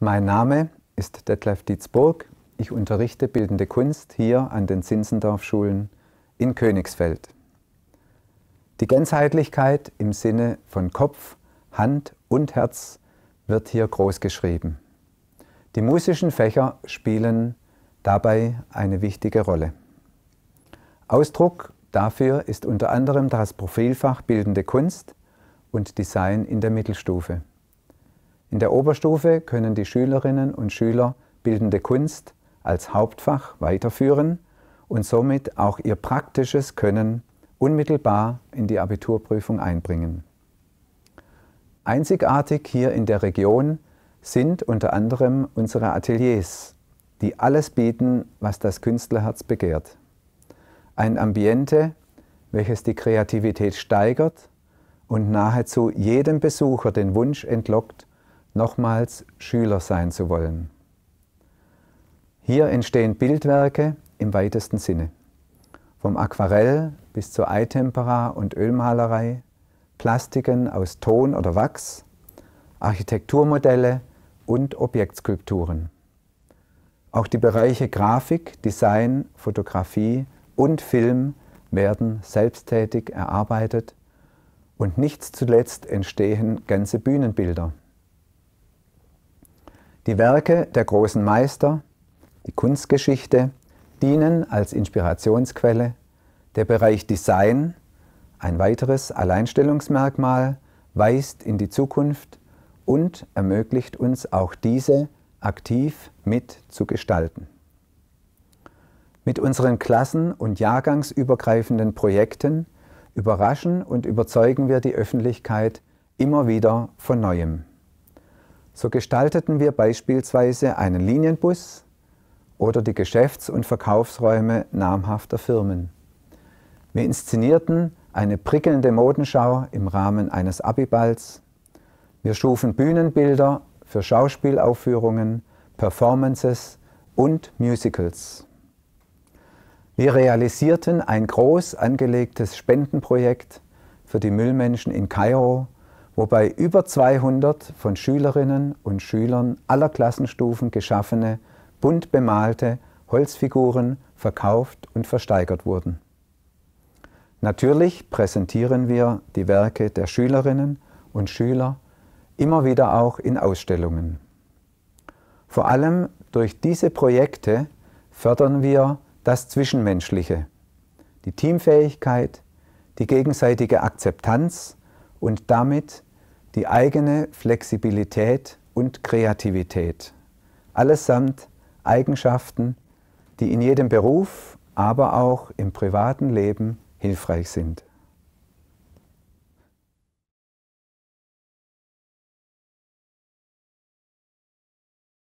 Mein Name ist Detlef Dietzburg. Ich unterrichte bildende Kunst hier an den Zinsendorfschulen in Königsfeld. Die Ganzheitlichkeit im Sinne von Kopf, Hand und Herz wird hier groß geschrieben. Die musischen Fächer spielen dabei eine wichtige Rolle. Ausdruck dafür ist unter anderem das Profilfach Bildende Kunst und Design in der Mittelstufe. In der Oberstufe können die Schülerinnen und Schüler bildende Kunst als Hauptfach weiterführen und somit auch ihr praktisches Können unmittelbar in die Abiturprüfung einbringen. Einzigartig hier in der Region sind unter anderem unsere Ateliers, die alles bieten, was das Künstlerherz begehrt. Ein Ambiente, welches die Kreativität steigert und nahezu jedem Besucher den Wunsch entlockt, nochmals Schüler sein zu wollen. Hier entstehen Bildwerke im weitesten Sinne. Vom Aquarell bis zur Eitempera und Ölmalerei, Plastiken aus Ton oder Wachs, Architekturmodelle und Objektskulpturen. Auch die Bereiche Grafik, Design, Fotografie und Film werden selbsttätig erarbeitet und nicht zuletzt entstehen ganze Bühnenbilder. Die Werke der großen Meister, die Kunstgeschichte, dienen als Inspirationsquelle. Der Bereich Design, ein weiteres Alleinstellungsmerkmal, weist in die Zukunft und ermöglicht uns auch diese aktiv mit zu gestalten. Mit unseren klassen- und jahrgangsübergreifenden Projekten überraschen und überzeugen wir die Öffentlichkeit immer wieder von neuem. So gestalteten wir beispielsweise einen Linienbus oder die Geschäfts- und Verkaufsräume namhafter Firmen. Wir inszenierten eine prickelnde Modenschau im Rahmen eines Abiballs. Wir schufen Bühnenbilder für Schauspielaufführungen, Performances und Musicals. Wir realisierten ein groß angelegtes Spendenprojekt für die Müllmenschen in Kairo wobei über 200 von Schülerinnen und Schülern aller Klassenstufen geschaffene, bunt bemalte Holzfiguren verkauft und versteigert wurden. Natürlich präsentieren wir die Werke der Schülerinnen und Schüler immer wieder auch in Ausstellungen. Vor allem durch diese Projekte fördern wir das Zwischenmenschliche, die Teamfähigkeit, die gegenseitige Akzeptanz und damit die eigene Flexibilität und Kreativität, allesamt Eigenschaften, die in jedem Beruf, aber auch im privaten Leben hilfreich sind.